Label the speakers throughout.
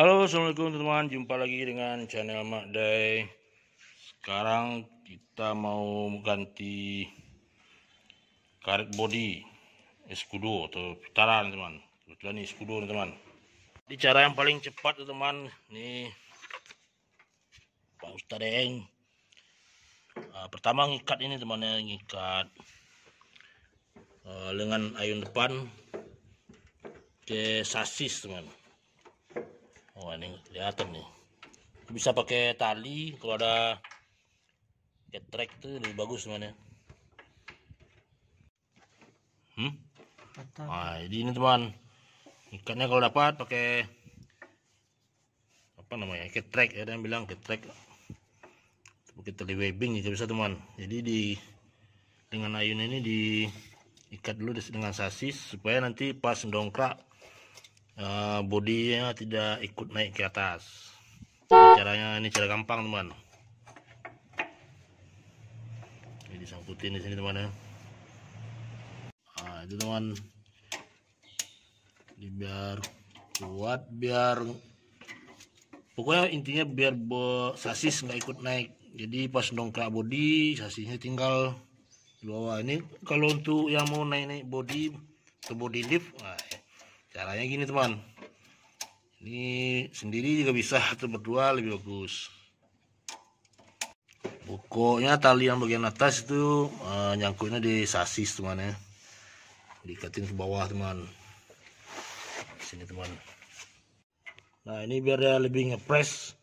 Speaker 1: Halo, assalamualaikum teman-teman. Jumpa lagi dengan channel Mak Day. Sekarang kita mau ganti karet body escudo atau putaran teman. Kebetulan ini escudo teman. Di cara yang paling cepat teman, nih Pak Ustadeng. Uh, ah, pertama ngikat ini teman temannya ngikat uh, lengan ayun depan ke sasis teman wah ini kelihatan nih bisa pakai tali kalau ada ketrek tuh lebih bagus sebenarnya hmm? nah jadi ini teman ikannya kalau dapat pakai apa namanya ketrek ya, ada yang bilang ketrek kita tali webbing juga gitu, bisa teman jadi di dengan ayun ini diikat dulu dengan sasis supaya nanti pas dongkrak Eh, bodinya tidak ikut naik ke atas caranya ini cara gampang teman ini disangkutin di sini teman ya nah, itu teman ini biar kuat biar pokoknya intinya biar bo, sasis nggak ikut naik jadi pas dongkrak body sasisnya tinggal di bawah ini kalau untuk yang mau naik naik bodi ke bodi lift nah, caranya gini teman ini sendiri juga bisa atau berdua lebih bagus pokoknya tali yang bagian atas itu uh, nyangkutnya di sasis teman ya diikatin ke bawah teman sini teman nah ini biar dia lebih ngepres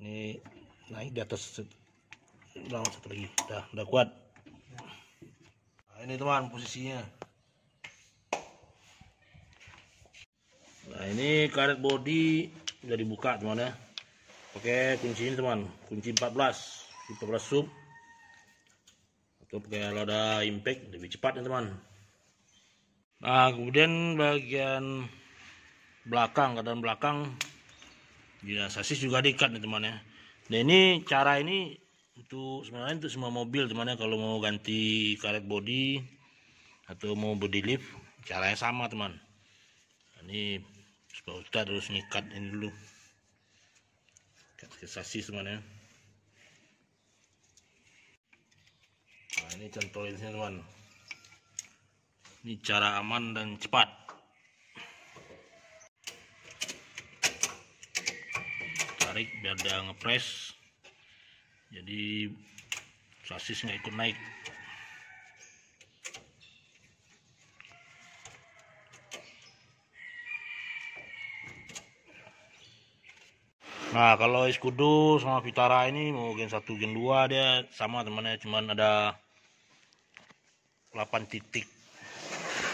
Speaker 1: ini naik di atas ulang satu lagi udah udah kuat nah, ini teman posisinya nah ini karet body udah dibuka teman ya oke kunci ini teman kunci 14 14 sub atau pakai roda impact lebih cepat ya teman nah kemudian bagian belakang keadaan belakang ya sasis juga diikat nih teman ya nah ini cara ini untuk sebenarnya untuk semua mobil teman ya kalau mau ganti karet body atau mau body lift caranya sama teman nah, ini terus kita harus nyikat ini dulu ikat ke sasi semuanya nah ini contohnya teman ini cara aman dan cepat tarik biar dia ngepres jadi sasis nggak ikut naik Nah kalau es kudu sama Vitara ini mungkin satu gen dua dia sama temannya cuman ada 8 titik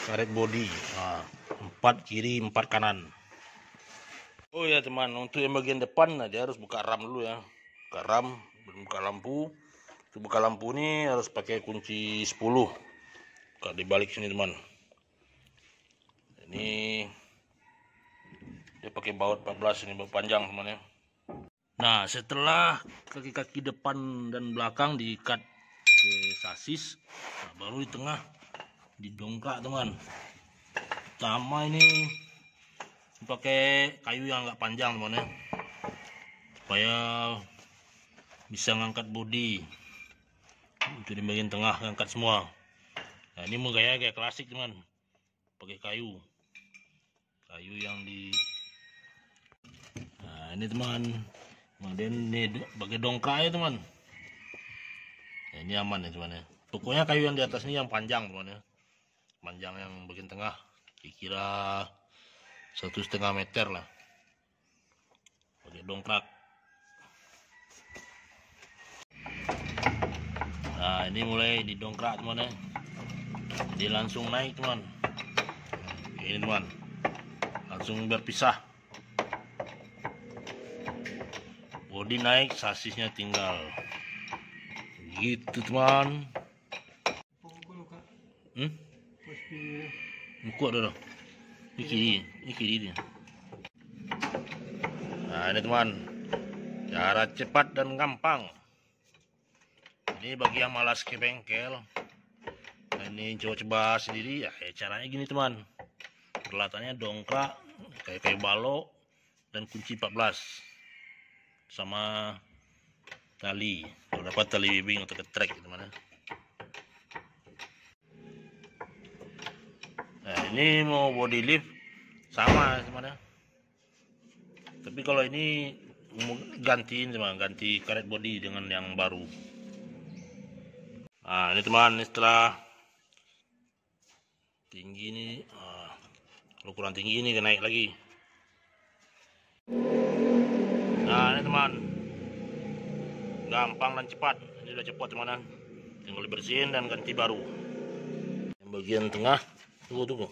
Speaker 1: karet body nah, 4 kiri 4 kanan Oh ya teman untuk yang bagian depan nah, dia harus buka ram dulu ya buka ram buka lampu untuk buka lampu ini harus pakai kunci 10 buka dibalik sini teman ini dia pakai baut 14 ini panjang teman ya Nah, setelah kaki-kaki depan dan belakang diikat ke sasis, nah, baru di tengah didongkrak, teman. Pertama ini pakai kayu yang agak panjang, teman ya. Supaya bisa ngangkat bodi. Itu di bagian tengah ngangkat semua. Nah, ini mau gaya kayak klasik, teman. Pakai kayu. Kayu yang di Nah, ini teman kemudian ini bagi dongka ya teman ya, ini aman ya teman ya pokoknya kayu yang di atas ini yang panjang teman ya panjang yang bagian tengah kira-kira satu setengah meter lah bagi dongkrak nah ini mulai didongkrak teman ya jadi langsung naik teman ini teman langsung berpisah bodi naik sasisnya tinggal gitu teman hmm? kuat dong ini kiri ini kiri ini. nah ini teman cara cepat dan gampang ini bagi yang malas ke bengkel nah, ini coba-coba sendiri ya, ya caranya gini teman perlatannya dongkrak kayak kayak balok dan kunci 14 sama tali kalau dapat tali bimbing atau ketrek teman gitu, mana nah ini mau body lift sama teman tapi kalau ini gantiin teman ganti karet body dengan yang baru nah ini teman ini setelah tinggi ini ah, ukuran tinggi ini naik lagi nah ya, ini teman gampang dan cepat ini udah cepat teman tinggal dibersihin dan ganti baru yang bagian tengah tunggu tunggu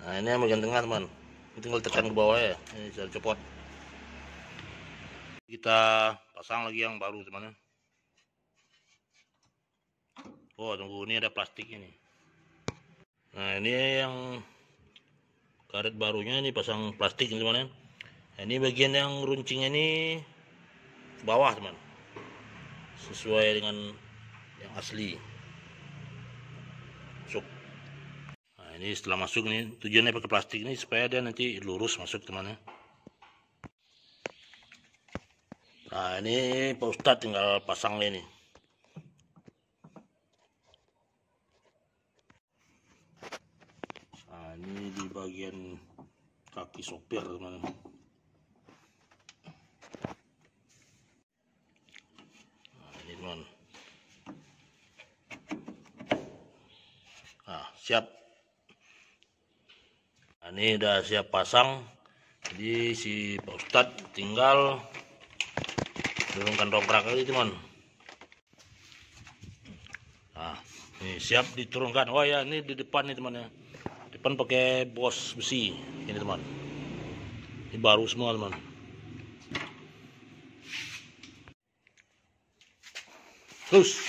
Speaker 1: nah ini yang bagian tengah teman ini tinggal tekan ke bawah ya ini sudah cepat kita pasang lagi yang baru teman ya. oh tunggu ini ada plastik ini nah ini yang karet barunya ini pasang plastik ini teman-teman ya. Nah, ini bagian yang runcing ini bawah teman sesuai dengan yang asli masuk nah ini setelah masuk nih tujuannya pakai plastik ini supaya dia nanti lurus masuk teman ya nah ini Pak Ustadz tinggal pasang ini nah ini di bagian kaki sopir teman-teman siap nah, ini udah siap pasang jadi si Pak ustad tinggal turunkan dobrak lagi teman nah ini siap diturunkan oh ya ini di depan nih teman ya depan pakai bos besi ini teman ini baru semua teman terus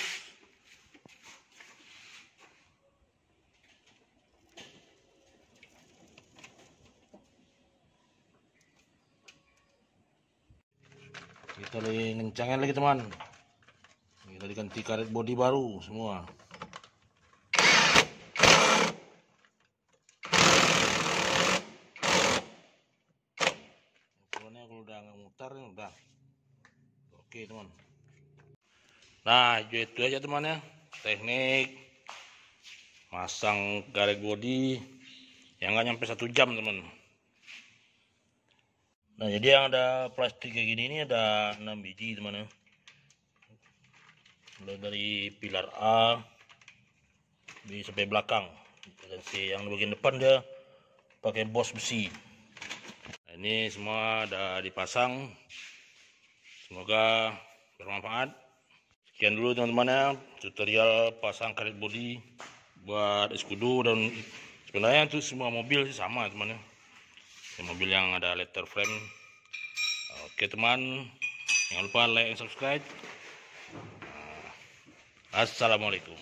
Speaker 1: lagi ngencangin lagi teman. kita diganti karet body baru semua. Ukurannya kalau udah nggak mutar ini udah. Oke teman. Nah itu aja teman ya teknik masang karet body yang nggak nyampe satu jam teman. Nah, jadi yang ada plastik kayak gini ini ada 6 biji, teman ya. Mulai dari pilar A di sampai belakang. Dan si yang di bagian depan dia pakai bos besi. Nah, ini semua ada dipasang. Semoga bermanfaat. Sekian dulu teman-teman ya tutorial pasang karet bodi buat eskudo dan sebenarnya itu semua mobil sih sama teman-teman ya mobil yang ada letter frame oke teman jangan lupa like and subscribe nah, assalamualaikum